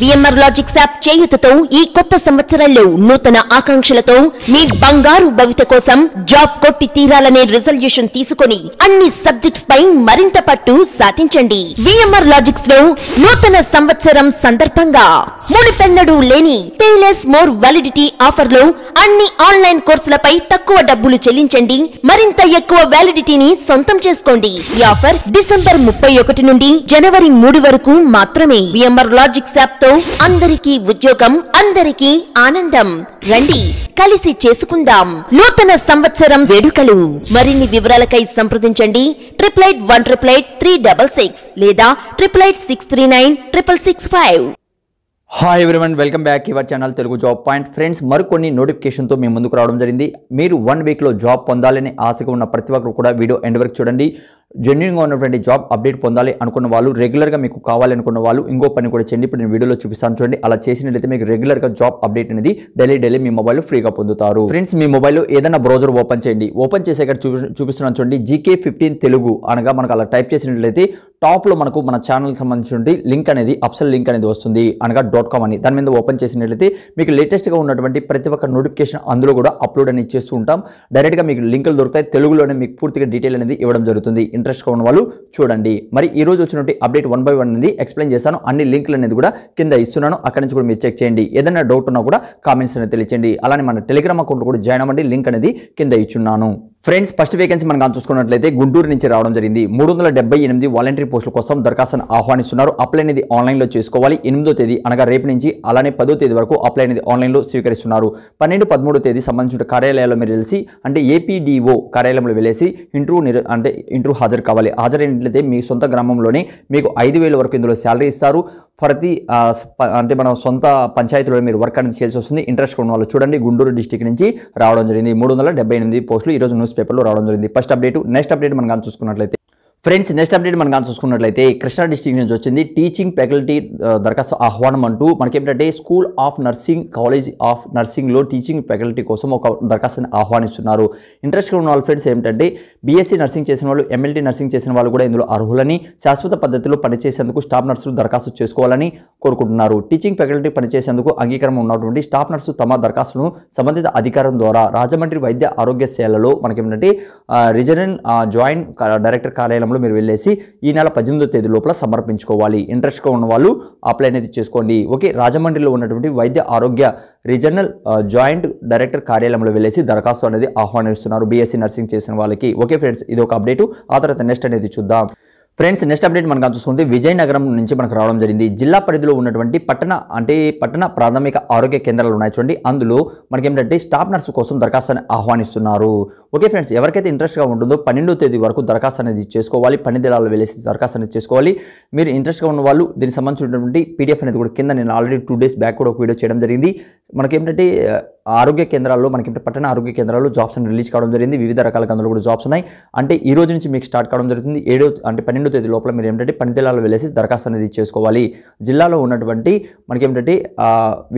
VMR logics app చేయుతతో ఈ కొత్త సంవత్సరంలో నూతన ఆకాంక్షలతో మీ బంగారు భవిత కోసం జాబ్ కొట్టి తీరాలనే రిజల్యూషన్ తీసుకుని అన్ని సబ్జెక్ట్స్ పై మరింత పట్టు సాధించండి విఎంఆర్ లాజిక్స్ లో నూతన సంవత్సరం సందర్భంగా మునిపెన్నడు లేని పేలెస్ మోర్ వ్యాలిడిటీ ఆఫర్ లో అన్ని ఆన్లైన్ కోర్సులపై తక్కువ డబ్బులు చెల్లించండి మరింత ఎక్కువ వ్యాలిడిటీని సొంతం చేసుకోండి ఈ ఆఫర్ డిసెంబర్ ముప్పై ఒకటి నుండి జనవరి మూడు వరకు మాత్రమే విఎంఆర్ లాజిక్స్ యాప్ తో అందరికీ ఉద్యోగం అందరికీ ఆనందం రండి కలిసి చేసుకుందాం నూతన సంవత్సరం వేడుకలు మరిన్ని వివరాలకై సంప్రదించండి triple eight one triple eight three double six లేదా triple eight six three nine triple six five hi everyone welcome back your channel Telugu job point friends మరికొన్ని నోటిఫికేషన్తో మేము ముందుకు రావడం జరిగింది మీరు వన్ వీక్లో జాబ్ పొందాలనే ఆశగా ఉన్న ప్రతి ఒక్కరు కూడా వీడియో ఎండ్ వరకు చూడండి జెన్యున్గా ఉన్నటువంటి జాబ్ అప్డేట్ పొందాలి అనుకున్న వాళ్ళు రెగ్యులర్గా మీకు కావాలనుకున్న వాళ్ళు ఇంకో పని కూడా చేయండి ఇప్పుడు నేను వీడియోలో చూపిస్తాను చూడండి అలా చేసినట్లయితే మీకు రెగ్యులర్గా జాబ్ అప్డేట్ అనేది డైలీ డైలీ మీ మొబైల్ ఫ్రీగా పొందుతారు ఫ్రెండ్స్ మీ మొబైల్లో ఏదైనా బ్రౌజర్ ఓపెన్ చేయండి ఓపెన్ చేసే చూపిస్తున్నాను చూడండి జీకే ఫిఫ్టీన్ తెలుగు అనగా మనకు అలా టైప్ చేసినట్లయితే టాప్లో మనకు మన ఛానల్ సంబంధించి లింక్ అనేది అప్సల్ లింక్ అనేది వస్తుంది అనగా డాట్ కామ్ అని దాని మీద ఓపెన్ చేసినట్లయితే మీకు లేటెస్ట్గా ఉన్నటువంటి ప్రతి ఒక్క నోటిఫికేషన్ అందులో కూడా అప్లోడ్ అనేది చేస్తూ ఉంటాం డైరెక్ట్గా మీకు లింకులు దొరుకుతాయి తెలుగులోనే మీకు పూర్తిగా డీటెయిల్ అనేది ఇవ్వడం జరుగుతుంది ఇంట్రెస్ట్గా ఉన్న వాళ్ళు చూడండి మరి ఈ రోజు వచ్చినటువంటి అప్డేట్ వన్ బై వన్ అనేది ఎక్స్ప్లెయిన్ చేశాను అన్ని లింకులు అనేది కూడా కింద ఇస్తున్నాను అక్కడి నుంచి కూడా మీరు చెక్ చేయండి ఏదైనా డౌట్ ఉన్నా కూడా కామెంట్స్ అనేది తెలియచేయండి అలానే మన టెలిగ్రామ్ అకౌంట్లో కూడా జాయిన్ అవ్వండి లింక్ అనేది కింద ఇచ్చున్నాను ఫ్రెండ్స్ ఫస్ట్ వేకెన్సీ మనం చూసుకున్నట్లయితే గుంటూరు నుంచి రావడం జరిగింది మూడు వందల డెబ్బై ఎనిమిది వాలంటీర్ పోస్టుల కోసం దరఖాస్తును ఆహ్వానిస్తున్నారు అప్లై అనేది ఆన్లైన్లో చేసుకోవాలి ఎనిమిదో తేదీ అనగా రేపు నుంచి అలానే పదో తేదీ వరకు అప్లై అనేది ఆన్లైన్లో స్వీకరిస్తున్నారు పన్నెండు పదమూడో తేదీ సంబంధించిన కార్యాలయాల్లో మీరు తెలిసి అంటే ఏపీడీఓ కార్యాలయంలో వెళ్ళేసి ఇంటర్వ్యూ అంటే ఇంటర్వ్యూ హాజరు కావాలి హాజరైనట్లయితే మీ సొంత గ్రామంలోనే మీకు ఐదు వేల వరకు ఇందులో శాలరీ ఇస్తారు ప్రతి అంటే మన సొంత పంచాయతీలో మీరు వర్క్ అనేది చేయాల్సి వస్తుంది ఇంట్రెస్ట్ ఉన్న వాళ్ళు చూడండి గుంటూరు డిస్టిక్ నుంచి రావడం జరిగింది మూడు వందల డెబ్బై ఎనిమిది పోస్టులు ఈరోజు న్యూస్ పేపర్లో రావడం జరిగింది ఫస్ట్ అప్డేట్ నెక్స్ట్ అప్డేట్ మనం కానీ చూసుకున్నట్లయితే ఫ్రెండ్స్ నెక్స్ట్ అప్డేట్ మనం కానీ చూసుకున్నట్లయితే కృష్ణా డిస్టిక్ నుంచి వచ్చింది టీచింగ్ ఫ్యాకల్టీ దరఖాస్తు ఆహ్వానం అంటూ మనకేమిటంటే school of nursing college of నర్సింగ్లో టీచింగ్ ఫ్యాకల్టీ కోసం ఒక దరఖాస్తుని ఆహ్వానిస్తున్నారు ఇంట్రెస్ట్గా ఉన్న వాళ్ళ ఫ్రెండ్స్ ఏమిటంటే బీఎస్సీ నర్సింగ్ చేసిన వాళ్ళు ఎమ్మెల్టీ నర్సింగ్ చేసిన వాళ్ళు కూడా ఇందులో అర్హులని శాశ్వత పద్ధతిలో పనిచేసేందుకు స్టాఫ్ నర్సులు దరఖాస్తు చేసుకోవాలని కోరుకుంటున్నారు టీచింగ్ ఫ్యాకల్టీ పనిచేసేందుకు అంగీకారం ఉన్నటువంటి స్టాఫ్ నర్సు తమ దరఖాస్తును సంబంధిత అధికారం ద్వారా రాజమండ్రి వైద్య ఆరోగ్య సేవలలో మనకేంటంటే రిజనల్ జాయింట్ డైరెక్టర్ కార్యాలయంలో మీరు వెళ్ళేసి ఈ నెల పద్దెనిమిదో తేదీ లోపల సమర్పించుకోవాలి ఇంట్రెస్ట్గా ఉన్న వాళ్ళు అప్లై అనేది చేసుకోండి ఓకే రాజమండ్రిలో ఉన్నటువంటి వైద్య ఆరోగ్య రీజనల్ జాయింట్ డైరెక్టర్ కార్యాలయంలో వెళ్ళేసి దరఖాస్తు అనేది ఆహ్వానిస్తున్నారు బీఎస్సీ నర్సింగ్ చేసిన వాళ్ళకి ఓకే ఫ్రెండ్స్ ఇది ఒక అప్డేట్ ఆ తర్వాత నెక్స్ట్ అనేది చూద్దాం ఫ్రెండ్స్ నెక్స్ట్ అప్డేట్ మనకు చూస్తుంది విజయనగరం నుంచి మనకు రావడం జరిగింది జిల్లా పరిధిలో ఉన్నటువంటి పట్టణ అంటే పట్టణ ప్రాథమిక ఆరోగ్య కేంద్రాలు ఉన్నాయి చూడండి అందులో మనకి ఏంటంటే స్టాఫ్ నర్సు కోసం దరఖాస్తు ఆహ్వానిస్తున్నారు ఓకే ఫ్రెండ్స్ ఎవరికైతే ఇంట్రెస్ట్గా ఉంటుందో పన్నెండో తేదీ వరకు దరఖాస్తు అనేది చేసుకోవాలి పన్నెండు దినాలు వెళ్ళేసి దరఖాస్తు అనేది చేసుకోవాలి మీరు ఇంట్రెస్ట్గా ఉన్న వాళ్ళు దీనికి సంబంధించినటువంటి పీడిఎఫ్ అనేది కూడా కింద నేను ఆల్రెడీ టూ డేస్ బ్యాక్ కూడా ఒక వీడియో చేయడం జరిగింది మనకి ఏంటంటే ఆరోగ్య కేంద్రాల్లో మనకి పట్టణ ఆరోగ్య కేంద్రాల్లో జాబ్స్ అని రిలీజ్ కావడం జరిగింది వివిధ రకాల గందులు కూడా జాబ్స్ ఉన్నాయి అంటే ఈ రోజు నుంచి మీకు స్టార్ట్ కావడం జరుగుతుంది ఏడో అంటే పన్నెండో తేదీ లోపల మీరు ఏంటంటే జిల్లాలో వెళ్ళేసి దరఖాస్తు అనేది చేసుకోవాలి జిల్లాలో ఉన్నటువంటి మనకి ఏమిటంటే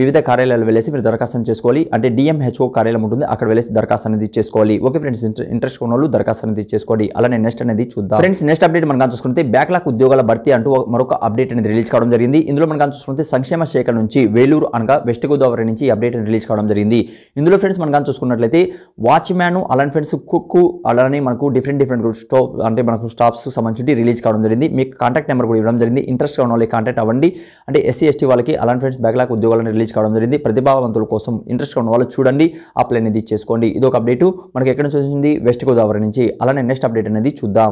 వివిధ కార్యాలయాలు వెళ్ళేసి మీరు దరఖాస్తు చేసుకోవాలి అంటే డిఎంహెచ్ఓ కార్యాలయం ఉంటుంది అక్కడ వెళ్ళేసి దరఖాస్తు అనేది చేసుకోవాలి ఓకే ఫ్రెండ్స్ ఇంట్రెస్ట్ ఉన్న వాళ్ళు దరఖాస్తు అనేది చేసుకోండి అలానే నెక్స్ట్ అనేది చూద్దాం ఫ్రెండ్స్ నెక్స్ట్ అప్డేట్ మనం చూసుకుంటే బ్యాక్లాక్ ఉద్యోగాల భర్తీ అంటూ మరొక అప్డేట్ అనేది రిలీజ్ కావడం జరిగింది ఇందులో మనం చూసుకుంటే సంక్షేమ శాఖ నుంచి వేలూరు అనగా వెస్ట్ గోదావరి నుంచి అప్డేట్ రిలీజ్ కావడం జరిగింది ఇందులో ఫ్రెండ్స్ మనం కానీ చూసుకున్నట్లయితే వాచ్మ్యాన్ అలాంటి ఫ్రెండ్స్ కుక్ అలానే మనకు డిఫరెంట్ డిఫరెంట్ స్టాప్ అంటే మనకు స్టాప్స్ సంబంధించి రిలీజ్ కావడం జరిగింది మీకు కాంటాక్ట్ నెంబర్ కూడా ఇవ్వడం జరిగింది ఇంట్రెస్ట్ ఉన్న వాళ్ళకి కాంటాక్ట్ అవ్వండి అంటే ఎస్సీ ఎస్టీ వాళ్ళకి అలాంటి ఫ్రెండ్స్ బ్యాక్లాక్ ఉద్యోగాలను రిలీజ్ కావడం జరిగింది ప్రతిభావంతుల కోసం ఇంట్రెస్ట్ ఉన్న వాళ్ళు చూడండి అప్లై అనేది చేసుకోండి ఇది ఒక అప్డేట్ మనకి ఎక్కడ నుంచి వచ్చింది వెస్ట్ గోదావరి నుంచి అలానే నెక్స్ట్ అప్డేట్ అనేది చూద్దాం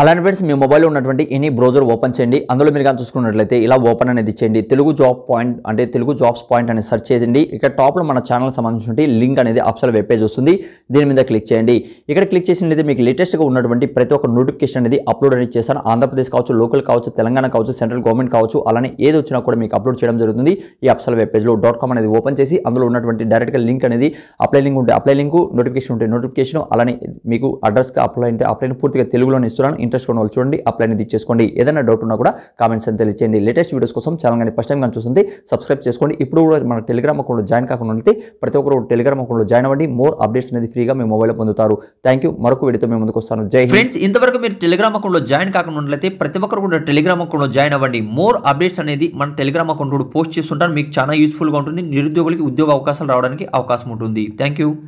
అలానే ఫ్రెండ్స్ మీ మొబైల్లో ఉన్నటువంటి ఎనీ బ్రౌజర్ ఓపెన్ చేయండి అందులో మీరు కానీ చూసుకున్నట్లయితే ఇలా ఓపెన్ అనేది చేయండి తెలుగు జాబ్ పాయింట్ అంటే తెలుగు జాబ్స్ పాయింట్ అనేది సెర్చ్ చేయండి ఇక్కడ టాప్లో మన ఛానల్ సంబంధించినటువంటి లింక్ అనేది అప్సల్ వెబ్ పేజ్ వస్తుంది దీని మీద క్లిక్ చేయండి ఇక్కడ క్లిక్ చేసినట్లయితే మీకు లేటెస్ట్గా ఉన్నటువంటి ప్రతి ఒక్క నోటిఫికేషన్ అనేది అప్లోడ్ అనేది చేశాను ఆంధ్రప్రదేశ్ కావచ్చు లోకల్ కావచ్చు తెలంగాణ కావచ్చు సెంట్రల్ గవర్నమెంట్ కావచ్చు అలానే ఏది వచ్చినా కూడా మీకు అప్లోడ్ చేయడం జరుగుతుంది ఈ అప్సల్ వెబ్ పేజ్లో డాట్ కామ్ అనేది ఓపెన్ చేసి అందులో ఉన్నటువంటి డైరెక్ట్గా లింక్ అనేది అప్లై లింక్ ఉంటే అప్లై లింకు నోటిఫికేషన్ ఉంటే నోటిఫికేషన్ అలానే మీకు అడ్రస్కి అప్లై అంటే అప్లైని పూర్తిగా తెలుగులోనే ఇస్తున్నాను ఇంట్రెస్ట్ ఉన్న వాళ్ళు చూడండి అప్లై అనేది ఇచ్చేసుకోండి ఏదైనా డౌట్ ఉన్నా కూడా కామెంట్స్ అని తెలియచేయండి లేటెస్ట్ వీడియోస్ కోసం ఛానల్ కానీ ఫస్ట్ టైం కానీ చూస్తుంది సబ్స్క్రైబ్ చేసుకోండి ఇప్పుడు కూడా మన టెలిగ్రామ్ అకౌంట్ జాయిన్ కాకుండా ఉంటే ప్రతి ఒక్కరు టెలిగ్రామ్ అకౌంట్లో జాయిన్ అవ్వండి మోర్ అప్డేట్స్ అనేది ఫ్రీగా మీ లో పొందుతారు థ్యాంక్ యూ మరొక వీడియోతో మేము ముందుకు వస్తాను జై ఫ్రెండ్స్ ఇంతవరకు మీరు టెలిగ్రామ్ అకౌంట్లో జాయిన్ కాకుండా ఉన్నట్లయితే ప్రతి ఒక్కరు కూడా టెలిగ్రామ్ అకౌంట్లో జాయిన్ అవ్వండి మోర్ అప్డేట్స్ అనేది మన టెలిగ్రామ్ అకౌంట్ కూడా పోస్ట్ చేస్తుంటారు మీకు చాలా యూస్ఫుల్గా ఉంటుంది నిరుద్యోగులకి ఉద్యోగ అవకాశాలు రావడానికి అవకాశం ఉంటుంది థ్యాంక్ యూ